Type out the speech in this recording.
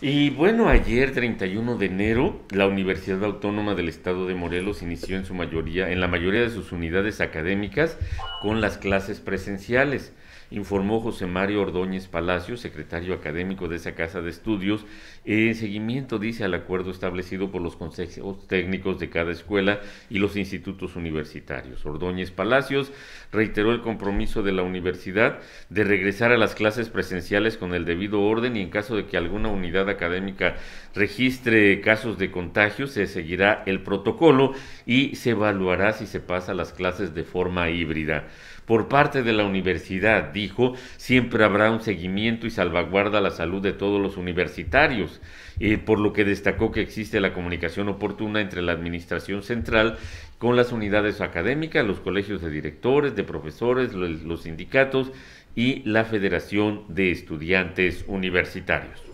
Y bueno, ayer 31 de enero, la Universidad Autónoma del Estado de Morelos inició en su mayoría, en la mayoría de sus unidades académicas, con las clases presenciales, informó José Mario Ordóñez Palacio, secretario académico de esa casa de estudios, en seguimiento, dice, al acuerdo establecido por los consejos técnicos de cada escuela y los institutos universitarios. Ordóñez Palacios reiteró el compromiso de la universidad de regresar a las clases presenciales con el debido orden y en caso de que alguna unidad académica registre casos de contagio, se seguirá el protocolo y se evaluará si se pasa las clases de forma híbrida. Por parte de la universidad, dijo, siempre habrá un seguimiento y salvaguarda la salud de todos los universitarios, eh, por lo que destacó que existe la comunicación oportuna entre la Administración Central con las unidades académicas, los colegios de directores, de profesores, los sindicatos y la Federación de Estudiantes Universitarios.